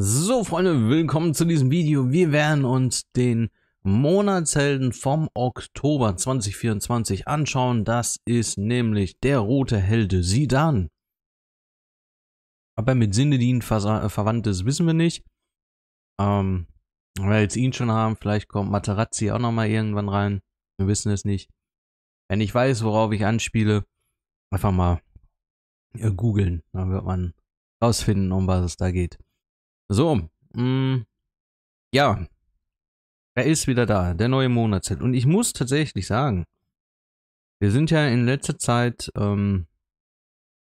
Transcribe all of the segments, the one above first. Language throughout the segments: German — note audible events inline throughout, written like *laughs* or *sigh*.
So Freunde, willkommen zu diesem Video. Wir werden uns den Monatshelden vom Oktober 2024 anschauen. Das ist nämlich der rote Helde Sidan. Aber mit Sinedin ver äh, ist, wissen wir nicht. Ähm, wenn wir jetzt ihn schon haben, vielleicht kommt Materazzi auch nochmal irgendwann rein. Wir wissen es nicht. Wenn ich weiß, worauf ich anspiele, einfach mal äh, googeln. Dann wird man rausfinden, um was es da geht. So, mh, mm, ja, er ist wieder da, der neue Monatshit. Und ich muss tatsächlich sagen, wir sind ja in letzter Zeit, ähm,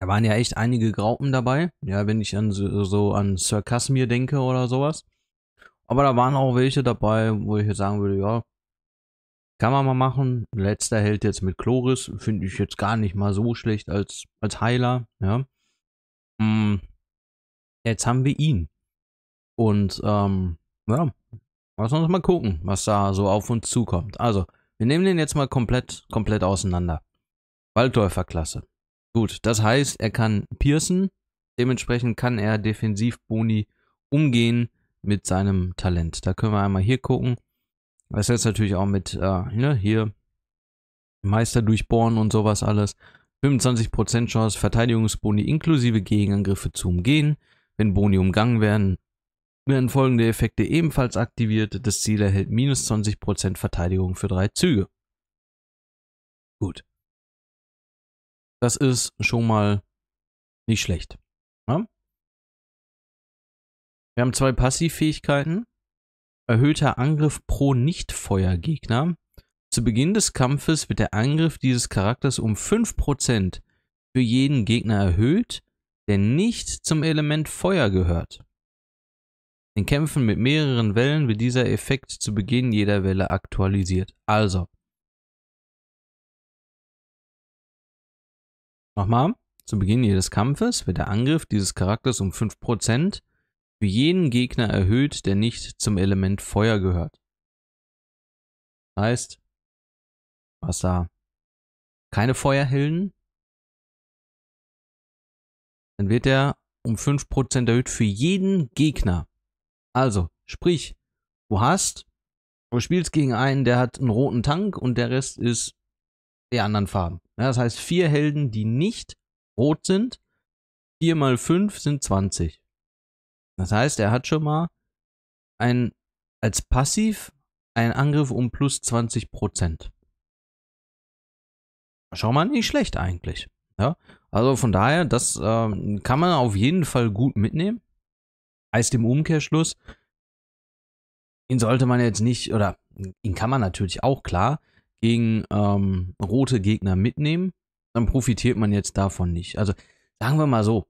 da waren ja echt einige Graupen dabei. Ja, wenn ich an so, so an Sir Casimir denke oder sowas. Aber da waren auch welche dabei, wo ich jetzt sagen würde, ja, kann man mal machen. Letzter hält jetzt mit Chloris, finde ich jetzt gar nicht mal so schlecht als, als Heiler, ja. Mm, jetzt haben wir ihn. Und ähm, ja, lass uns mal gucken, was da so auf uns zukommt. Also, wir nehmen den jetzt mal komplett, komplett auseinander. Waldläuferklasse. Gut, das heißt, er kann piercen. Dementsprechend kann er Defensivboni umgehen mit seinem Talent. Da können wir einmal hier gucken. Das ist jetzt natürlich auch mit äh, ne, hier Meister durchbohren und sowas alles. 25% Chance, Verteidigungsboni inklusive Gegenangriffe zu umgehen. Wenn Boni umgangen werden, werden folgende Effekte ebenfalls aktiviert. Das Ziel erhält minus 20% Verteidigung für drei Züge. Gut. Das ist schon mal nicht schlecht. Ja? Ne? Wir haben zwei Passivfähigkeiten. Erhöhter Angriff pro Nicht-Feuergegner. Zu Beginn des Kampfes wird der Angriff dieses Charakters um 5% für jeden Gegner erhöht, der nicht zum Element Feuer gehört. In Kämpfen mit mehreren Wellen wird dieser Effekt zu Beginn jeder Welle aktualisiert. Also. Nochmal. Zu Beginn jedes Kampfes wird der Angriff dieses Charakters um 5% für jeden Gegner erhöht, der nicht zum Element Feuer gehört. Heißt, was da? Keine Feuerhelden. Dann wird er um 5% erhöht für jeden Gegner. Also, sprich, du hast, du spielst gegen einen, der hat einen roten Tank und der Rest ist der anderen Farben. Ja, das heißt, vier Helden, die nicht rot sind, vier mal fünf sind 20. Das heißt, er hat schon mal ein, als Passiv einen Angriff um plus 20 Prozent. Schau mal, nicht schlecht eigentlich. Ja? Also von daher, das ähm, kann man auf jeden Fall gut mitnehmen. Heißt im Umkehrschluss, ihn sollte man jetzt nicht, oder ihn kann man natürlich auch klar gegen ähm, rote Gegner mitnehmen, dann profitiert man jetzt davon nicht. Also sagen wir mal so,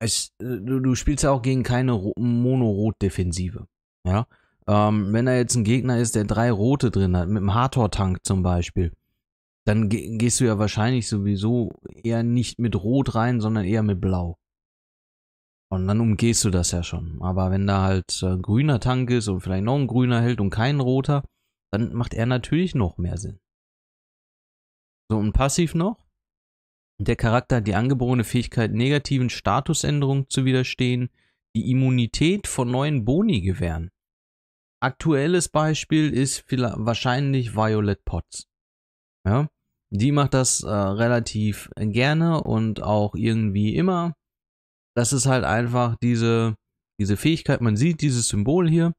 es, äh, du, du, spielst ja auch gegen keine Mono-Rot-Defensive. Ja? Ähm, wenn da jetzt ein Gegner ist, der drei Rote drin hat, mit einem Hathor-Tank zum Beispiel, dann ge gehst du ja wahrscheinlich sowieso eher nicht mit Rot rein, sondern eher mit Blau. Und dann umgehst du das ja schon. Aber wenn da halt äh, ein grüner Tank ist und vielleicht noch ein grüner hält und kein roter, dann macht er natürlich noch mehr Sinn. So, und passiv noch. Der Charakter hat die angeborene Fähigkeit, negativen Statusänderungen zu widerstehen, die Immunität von neuen Boni gewähren. Aktuelles Beispiel ist wahrscheinlich Violet Potts. Ja, die macht das äh, relativ gerne und auch irgendwie immer das ist halt einfach diese, diese Fähigkeit, man sieht dieses Symbol hier,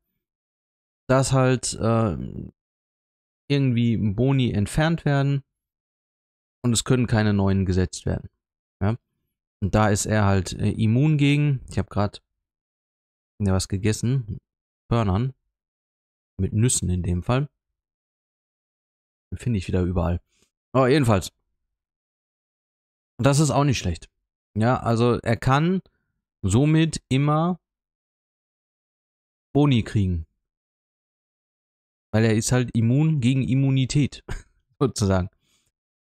dass halt äh, irgendwie Boni entfernt werden und es können keine neuen gesetzt werden. Ja? Und da ist er halt äh, immun gegen. Ich habe gerade was gegessen. Körnern. Mit Nüssen in dem Fall. Finde ich wieder überall. Aber jedenfalls. das ist auch nicht schlecht. Ja, also er kann somit immer Boni kriegen. Weil er ist halt immun gegen Immunität, *laughs* sozusagen.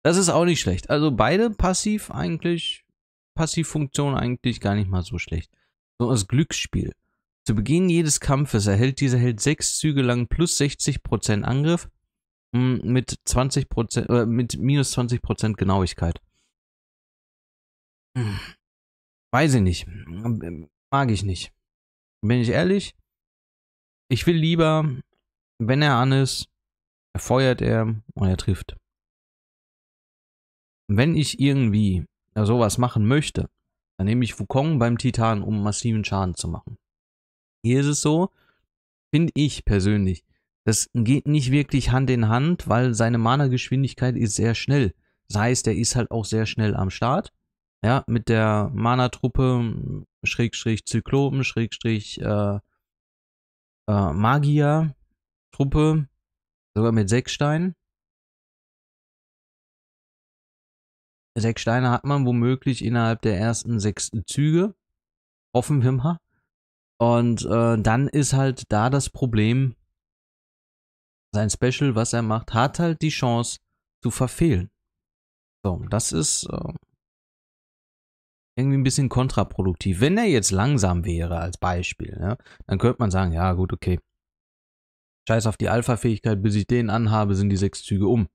Das ist auch nicht schlecht. Also beide passiv eigentlich, Passivfunktion eigentlich gar nicht mal so schlecht. So das Glücksspiel. Zu Beginn jedes Kampfes erhält dieser Held sechs Züge lang plus 60% Angriff hm, mit 20% äh, mit minus 20% Genauigkeit. Weiß ich nicht. Mag ich nicht. Bin ich ehrlich? Ich will lieber, wenn er an ist, feuert er und er trifft. Wenn ich irgendwie sowas machen möchte, dann nehme ich Wukong beim Titan, um massiven Schaden zu machen. Hier ist es so, finde ich persönlich, das geht nicht wirklich Hand in Hand, weil seine Mana-Geschwindigkeit ist sehr schnell. Das heißt, er ist halt auch sehr schnell am Start. Ja, mit der Mana-Truppe, Schrägstrich Zyklopen, Schrägstrich äh, äh, Magier-Truppe, sogar mit sechs Steinen. Sechs Steine hat man womöglich innerhalb der ersten sechs Züge. Offen wir mal. Und äh, dann ist halt da das Problem, sein Special, was er macht, hat halt die Chance zu verfehlen. So, das ist äh, irgendwie ein bisschen kontraproduktiv. Wenn er jetzt langsam wäre, als Beispiel, ja, ne, dann könnte man sagen, ja gut, okay. Scheiß auf die Alpha-Fähigkeit, bis ich den anhabe, sind die sechs Züge um.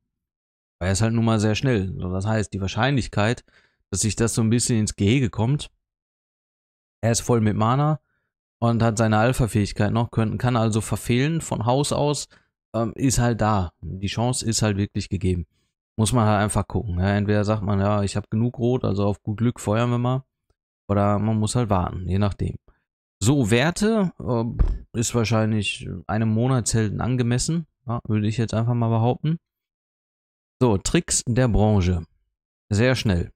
Weil er ist halt nun mal sehr schnell. das heißt, die Wahrscheinlichkeit, dass sich das so ein bisschen ins Gehege kommt, er ist voll mit Mana und hat seine Alpha-Fähigkeit noch, können, kann also verfehlen von Haus aus, ähm, ist halt da. Die Chance ist halt wirklich gegeben muss man halt einfach gucken. Ja, ne? entweder sagt man, ja, ich habe genug Rot, also auf gut Glück feuern wir mal. Oder man muss halt warten, je nachdem. So, Werte äh, ist wahrscheinlich einem Monat selten angemessen, ja, würde ich jetzt einfach mal behaupten. So, Tricks der Branche. Sehr schnell.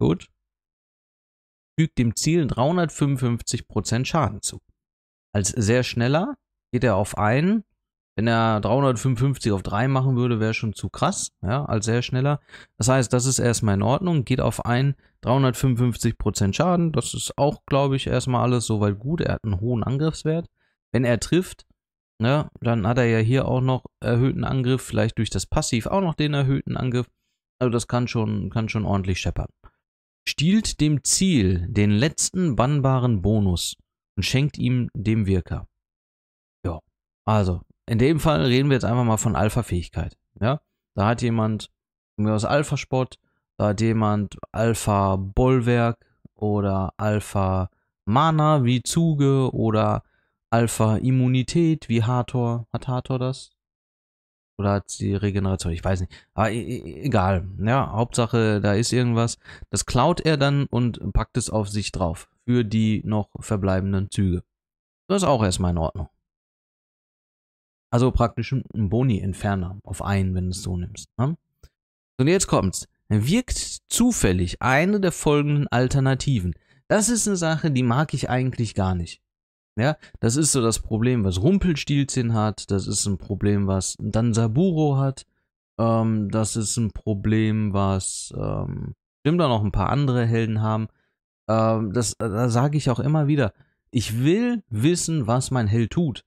Gut. Fügt dem Ziel 355% Schaden zu. Als sehr schneller geht er auf einen wenn er 355 auf 3 machen würde, wäre schon zu krass, ja, als sehr schneller. Das heißt, das ist erstmal in Ordnung, geht auf ein 355% Schaden. Das ist auch, glaube ich, erstmal alles soweit gut. Er hat einen hohen Angriffswert. Wenn er trifft, ne, dann hat er ja hier auch noch erhöhten Angriff, vielleicht durch das Passiv auch noch den erhöhten Angriff. Also das kann schon, kann schon ordentlich scheppern. Stiehlt dem Ziel den letzten bannbaren Bonus und schenkt ihm dem Wirker. Ja, also in dem Fall reden wir jetzt einfach mal von Alpha-Fähigkeit. Ja? Da hat jemand mir aus Alpha-Sport, da hat jemand Alpha-Bollwerk oder Alpha-Mana wie Zuge oder Alpha-Immunität wie Hathor. Hat Hathor das? Oder hat sie Regeneration? Ich weiß nicht. Aber ah, e, egal. Ja, Hauptsache, da ist irgendwas. Das klaut er dann und packt es auf sich drauf. Für die noch verbleibenden Züge. Das ist auch erstmal in Ordnung. Also praktisch ein Boni-Entferner auf einen, wenn du es so nimmst. Ne? Und jetzt kommt's. Wirkt zufällig eine der folgenden Alternativen. Das ist eine Sache, die mag ich eigentlich gar nicht. Ja, das ist so das Problem, was Rumpelstilzchen hat. Das ist ein Problem, was Dansaburo hat. Ähm, das ist ein Problem, was ähm, stimmt da noch ein paar andere Helden haben. Ähm, das da sage ich auch immer wieder. Ich will wissen, was mein Held tut.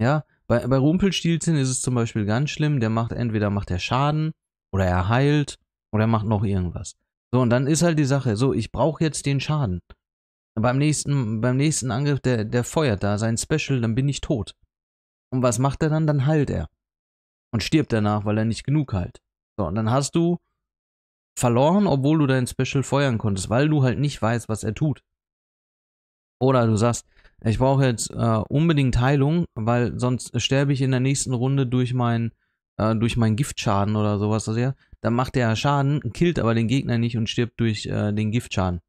Ja, bei, bei Rumpelstilzchen ist es zum Beispiel ganz schlimm, der macht entweder macht er Schaden oder er heilt oder er macht noch irgendwas. So, und dann ist halt die Sache, so, ich brauche jetzt den Schaden. Beim nächsten, beim nächsten Angriff, der, der feuert da sein Special, dann bin ich tot. Und was macht er dann? Dann heilt er. Und stirbt danach, weil er nicht genug heilt. So, und dann hast du verloren, obwohl du dein Special feuern konntest, weil du halt nicht weißt, was er tut. Oder du sagst, ich brauche jetzt äh, unbedingt Heilung, weil sonst sterbe ich in der nächsten Runde durch mein, äh, durch meinen Giftschaden oder sowas. Also ja, dann macht der Schaden, killt aber den Gegner nicht und stirbt durch äh, den Giftschaden.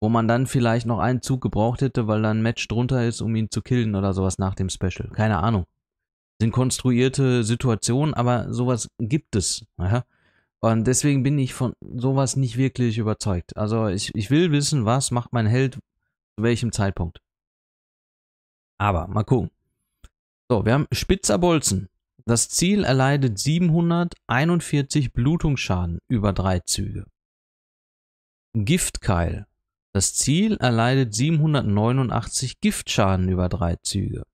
Wo man dann vielleicht noch einen Zug gebraucht hätte, weil da ein Match drunter ist, um ihn zu killen oder sowas nach dem Special. Keine Ahnung. Sind konstruierte Situationen, aber sowas gibt es. Ja? Und deswegen bin ich von sowas nicht wirklich überzeugt. Also ich, ich will wissen, was macht mein Held zu welchem Zeitpunkt. Aber mal gucken. So, wir haben Spitzer Bolzen. Das Ziel erleidet 741 Blutungsschaden über drei Züge. Giftkeil. Das Ziel erleidet 789 Giftschaden über drei Züge.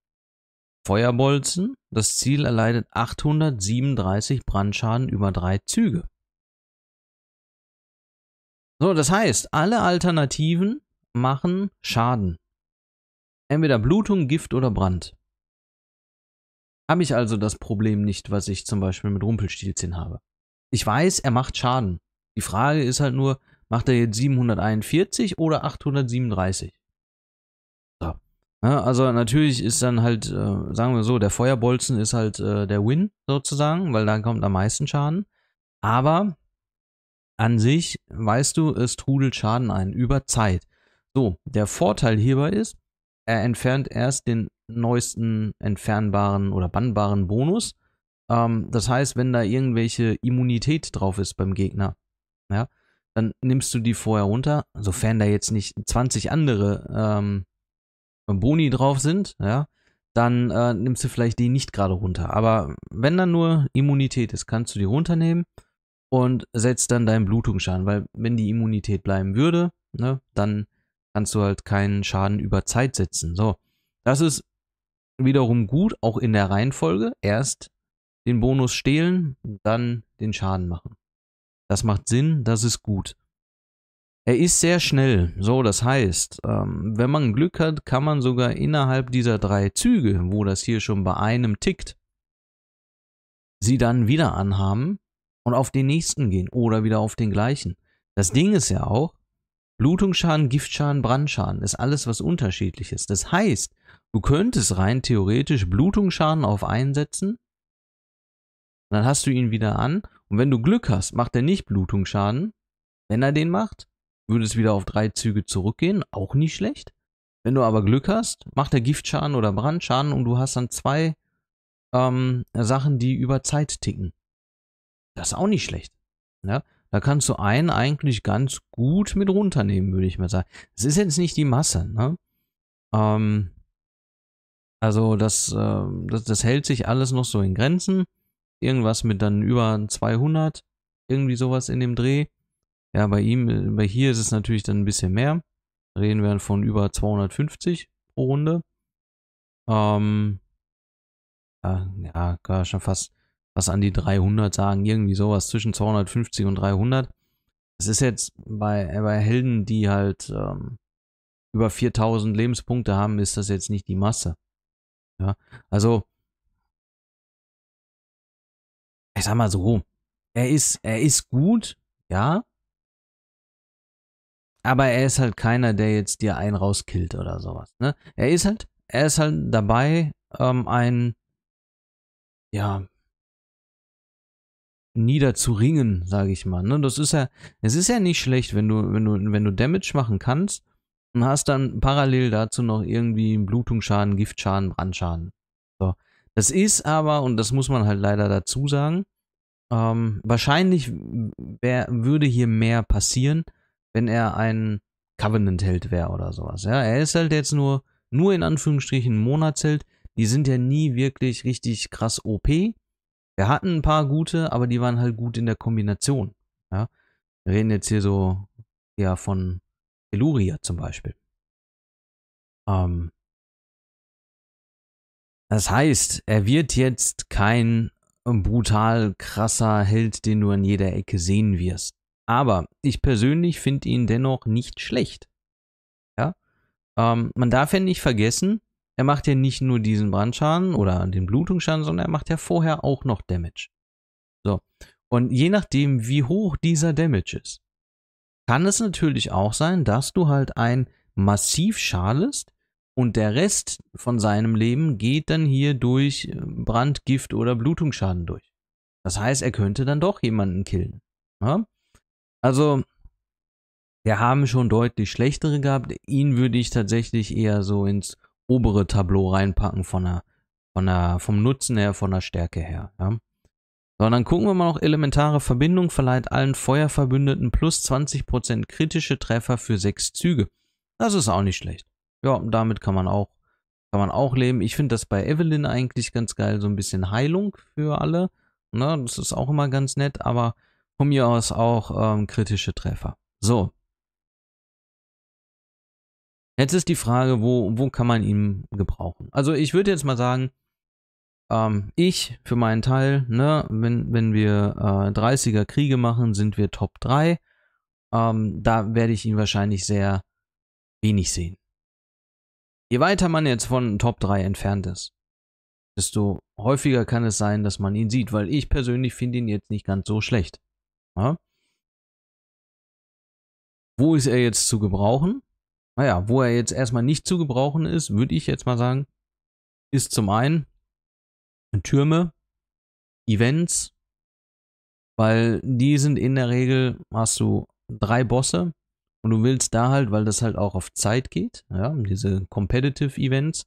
Feuerbolzen. Das Ziel erleidet 837 Brandschaden über drei Züge. So, das heißt, alle Alternativen machen Schaden. Entweder Blutung, Gift oder Brand. Habe ich also das Problem nicht, was ich zum Beispiel mit Rumpelstilzchen habe. Ich weiß, er macht Schaden. Die Frage ist halt nur, macht er jetzt 741 oder 837? So. Ja, ne, also natürlich ist dann halt, äh, sagen wir so, der Feuerbolzen ist halt äh, der Win sozusagen, weil dann kommt am meisten Schaden. Aber an sich, weißt du, es trudelt Schaden ein über Zeit. So, der Vorteil hierbei ist, er entfernt erst den neuesten entfernbaren oder bannbaren Bonus. Ähm, das heißt, wenn da irgendwelche Immunität drauf ist beim Gegner, ja, dann nimmst du die vorher runter, sofern da jetzt nicht 20 andere ähm, Boni drauf sind, ja, dann äh, nimmst du vielleicht die nicht gerade runter. Aber wenn dann nur Immunität ist, kannst du die runternehmen und setzt dann deinen Blutungsschaden, weil wenn die Immunität bleiben würde, ne, dann kannst du halt keinen Schaden über Zeit setzen. So, das ist wiederum gut, auch in der Reihenfolge. Erst den Bonus stehlen, dann den Schaden machen. Das macht Sinn, das ist gut. Er ist sehr schnell, so das heißt, ähm, wenn man Glück hat, kann man sogar innerhalb dieser drei Züge, wo das hier schon bei einem tickt, sie dann wieder anhaben und auf den nächsten gehen oder wieder auf den gleichen. Das Ding ist ja auch, Blutungsschaden, Giftschaden, Brandschaden ist alles was unterschiedliches. Das heißt, du könntest rein theoretisch Blutungsschaden auf einsetzen, dann hast du ihn wieder an und wenn du Glück hast, macht er nicht Blutungsschaden. Wenn er den macht, würde es wieder auf drei Züge zurückgehen, auch nicht schlecht. Wenn du aber Glück hast, macht er Giftschaden oder Brandschaden und du hast dann zwei ähm, Sachen, die über Zeit ticken. Das ist auch nicht schlecht. Ja? Ne? Da kannst du einen eigentlich ganz gut mit runternehmen, würde ich mal sagen. Es ist jetzt nicht die Masse, ne? Ähm, also das, äh, das, das hält sich alles noch so in Grenzen. Irgendwas mit dann über 200, irgendwie sowas in dem Dreh. Ja, bei ihm, bei hier ist es natürlich dann ein bisschen mehr. Reden wir von über 250 pro Runde. Ähm, ja, ja, schon fast was an die 300 sagen, irgendwie sowas zwischen 250 und 300. Das ist jetzt bei, bei Helden, die halt ähm, über 4000 Lebenspunkte haben, ist das jetzt nicht die Masse. Ja, also, ich sag mal so, er ist, er ist gut, ja, aber er ist halt keiner, der jetzt dir einen rauskillt oder sowas. Ne? Er ist halt, er ist halt dabei, ähm, ein, ja, niederzuringen, sage ich mal. Ne? Das ist ja, es ist ja nicht schlecht, wenn du, wenn du, wenn du Damage machen kannst und hast dann parallel dazu noch irgendwie Blutungsschaden, Giftschaden, Brandschaden. So. Das ist aber, und das muss man halt leider dazu sagen, ähm, wahrscheinlich wär, würde hier mehr passieren, wenn er ein Covenant-Held wäre oder sowas. Ja, er ist halt jetzt nur, nur in Anführungsstrichen Monatsheld. Die sind ja nie wirklich richtig krass OP. Wir hatten ein paar gute, aber die waren halt gut in der Kombination. Ja? Wir reden jetzt hier so ja von Eluria zum Beispiel. Ähm, das heißt, er wird jetzt kein brutal krasser Held, den du an jeder Ecke sehen wirst. Aber ich persönlich finde ihn dennoch nicht schlecht. Ja? Ähm, man darf ja nicht vergessen, er macht ja nicht nur diesen Brandschaden oder den Blutungsschaden, sondern er macht ja vorher auch noch Damage. So. Und je nachdem, wie hoch dieser Damage ist, kann es natürlich auch sein, dass du halt ein massiv schadest und der Rest von seinem Leben geht dann hier durch äh, Brandgift oder Blutungsschaden durch. Das heißt, er könnte dann doch jemanden killen. Ja? Also, wir haben schon deutlich schlechtere gehabt. Ihn würde ich tatsächlich eher so ins obere Tableau reinpacken von der, von der, vom Nutzen her, von der Stärke her. Ja? So, dann gucken wir mal noch elementare Verbindung, verleiht allen Feuerverbündeten plus 20% kritische Treffer für 6 Züge. Das ist auch nicht schlecht. Ja, damit kann man auch, kann man auch leben. Ich finde das bei Evelyn eigentlich ganz geil, so ein bisschen Heilung für alle. Ne? Das ist auch immer ganz nett, aber von mir aus auch ähm, kritische Treffer. So, Jetzt ist die Frage, wo, wo kann man ihn gebrauchen? Also ich würde jetzt mal sagen, ähm, ich für meinen Teil, ne, wenn, wenn wir äh, 30er Kriege machen, sind wir Top 3. Ähm, da werde ich ihn wahrscheinlich sehr wenig sehen. Je weiter man jetzt von Top 3 entfernt ist, desto häufiger kann es sein, dass man ihn sieht, weil ich persönlich finde ihn jetzt nicht ganz so schlecht. Ja? Ne? Wo ist er jetzt zu gebrauchen? naja, wo er jetzt erstmal nicht zu gebrauchen ist, würde ich jetzt mal sagen, ist zum einen Türme, Events, weil die sind in der Regel, hast du drei Bosse und du willst da halt, weil das halt auch auf Zeit geht, ja, diese Competitive Events,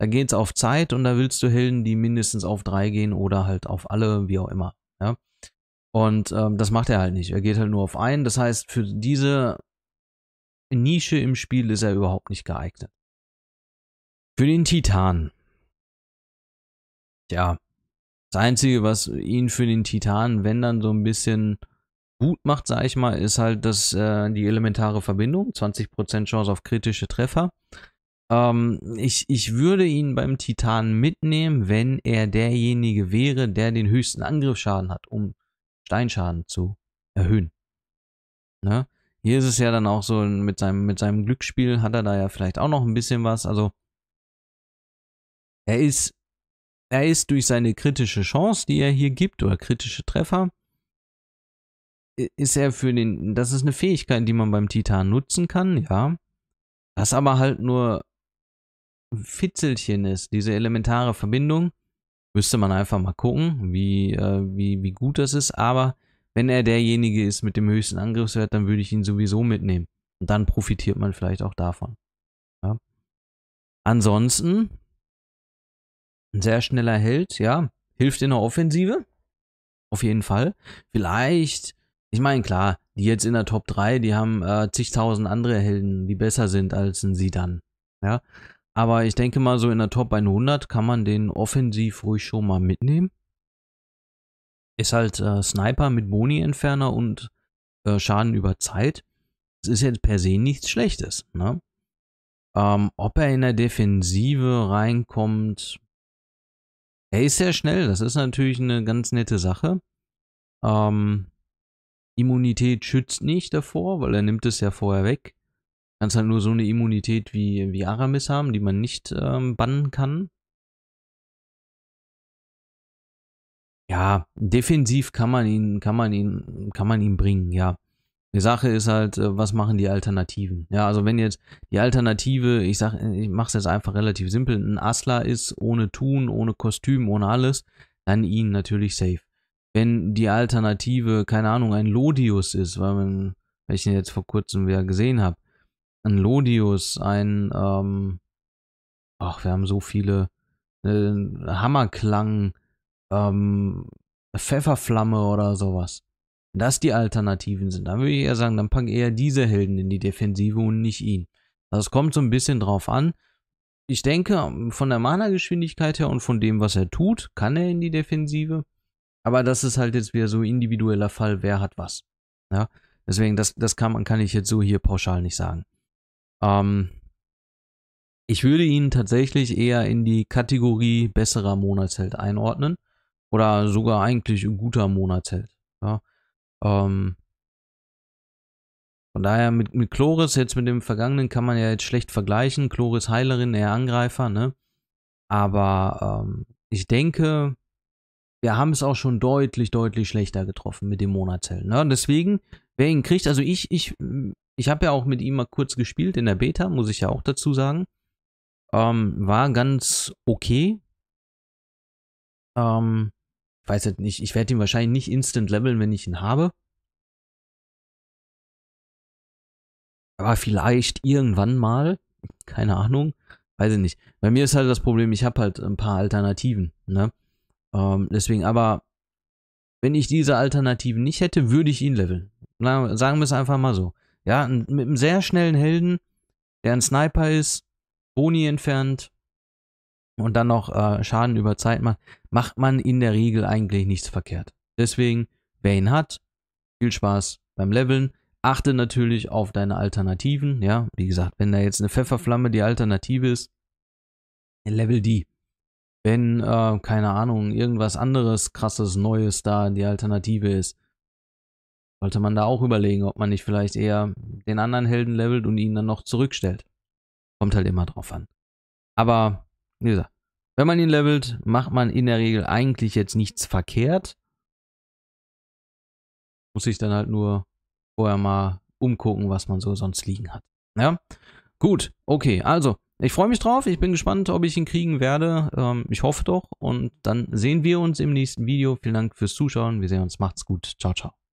da geht es auf Zeit und da willst du Helden, die mindestens auf drei gehen oder halt auf alle, wie auch immer, ja. Und ähm, das macht er halt nicht. Er geht halt nur auf einen. Das heißt, für diese Nische im Spiel ist er überhaupt nicht geeignet. Für den Titan. Tja, das Einzige, was ihn für den Titan, wenn dann so ein bisschen gut macht, sag ich mal, ist halt dass äh, die elementare Verbindung, 20% Chance auf kritische Treffer. Ähm, ich, ich würde ihn beim Titan mitnehmen, wenn er derjenige wäre, der den höchsten Angriffsschaden hat, um Steinschaden zu erhöhen. Ne? Hier ist es ja dann auch so, mit seinem, mit seinem Glücksspiel hat er da ja vielleicht auch noch ein bisschen was. Also er ist, er ist durch seine kritische Chance, die er hier gibt, oder kritische Treffer, ist er für den, das ist eine Fähigkeit, die man beim Titan nutzen kann, ja. Das aber halt nur Fitzelchen ist, diese elementare Verbindung. Müsste man einfach mal gucken, wie, äh, wie, wie gut das ist, aber wenn er derjenige ist mit dem höchsten Angriffswert, dann würde ich ihn sowieso mitnehmen. Und dann profitiert man vielleicht auch davon. Ja. Ansonsten, ein sehr schneller Held, ja, hilft in der Offensive. Auf jeden Fall. Vielleicht, ich meine, klar, die jetzt in der Top 3, die haben äh, zigtausend andere Helden, die besser sind als ein Sidan. Ja. Aber ich denke mal, so in der Top 100 kann man den offensiv ruhig schon mal mitnehmen ist halt äh, Sniper mit Boni-Entferner und äh, Schaden über Zeit. Das ist jetzt per se nichts Schlechtes. Ne? Ähm, ob er in der Defensive reinkommt, er ist sehr schnell. Das ist natürlich eine ganz nette Sache. Ähm, Immunität schützt nicht davor, weil er nimmt es ja vorher weg. Kannst halt nur so eine Immunität wie, wie Aramis haben, die man nicht ähm, bannen kann. ja, defensiv kann man ihn, kann man ihn, kann man ihn bringen, ja. Die Sache ist halt, äh, was machen die Alternativen? Ja, also wenn jetzt die Alternative, ich sag, äh, ich mach's jetzt einfach relativ simpel, ein Asla ist ohne Tun, ohne Kostüm, ohne alles, dann ihn natürlich safe. Wenn die Alternative, keine Ahnung, ein Lodius ist, weil man, welchen jetzt vor kurzem wieder gesehen habe, ein Lodius, ein, ähm, ach, wir haben so viele, äh, Hammerklang, ähm, Pfefferflamme oder sowas. Wenn das die Alternativen sind, dann würde ich eher sagen, dann packen eher diese Helden in die Defensive und nicht ihn. Also es kommt so ein bisschen drauf an. Ich denke, von der Mana-Geschwindigkeit her und von dem, was er tut, kann er in die Defensive. Aber das ist halt jetzt wieder so individueller Fall, wer hat was. Ja? Deswegen, das, das kann, kann ich jetzt so hier pauschal nicht sagen. Ähm, ich würde ihn tatsächlich eher in die Kategorie besserer Monatsheld einordnen. Oder sogar eigentlich ein guter Monatsheld. Ja. Ähm, von daher mit, mit Chloris, jetzt mit dem Vergangenen, kann man ja jetzt schlecht vergleichen. Chloris Heilerin, eher Angreifer, ne? Aber ähm, ich denke, wir haben es auch schon deutlich, deutlich schlechter getroffen mit dem Monatsheld. Ne? Und deswegen, wer ihn kriegt, also ich, ich, ich habe ja auch mit ihm mal kurz gespielt in der Beta, muss ich ja auch dazu sagen. Ähm, war ganz okay. Ähm, weiß halt nicht, ich werde ihn wahrscheinlich nicht instant leveln, wenn ich ihn habe. Aber vielleicht irgendwann mal, keine Ahnung, weiß ich nicht. Bei mir ist halt das Problem, ich habe halt ein paar Alternativen, ne? Ähm, deswegen, aber wenn ich diese Alternativen nicht hätte, würde ich ihn leveln. Na, sagen wir es einfach mal so. Ja, mit einem sehr schnellen Helden, der ein Sniper ist, Boni entfernt, und dann noch äh, Schaden über Zeit macht, macht man in der Regel eigentlich nichts verkehrt. Deswegen, wer ihn hat, viel Spaß beim Leveln. Achte natürlich auf deine Alternativen. Ja, wie gesagt, wenn da jetzt eine Pfefferflamme die Alternative ist, level die. Wenn, äh, keine Ahnung, irgendwas anderes krasses, Neues da die Alternative ist, sollte man da auch überlegen, ob man nicht vielleicht eher den anderen Helden levelt und ihn dann noch zurückstellt. Kommt halt immer drauf an. Aber wie gesagt, wenn man ihn levelt, macht man in der Regel eigentlich jetzt nichts verkehrt. Muss ich dann halt nur vorher mal umgucken, was man so sonst liegen hat. Ja, gut, okay, also ich freue mich drauf. Ich bin gespannt, ob ich ihn kriegen werde. Ähm, ich hoffe doch. Und dann sehen wir uns im nächsten Video. Vielen Dank fürs Zuschauen. Wir sehen uns. Macht's gut. Ciao, ciao.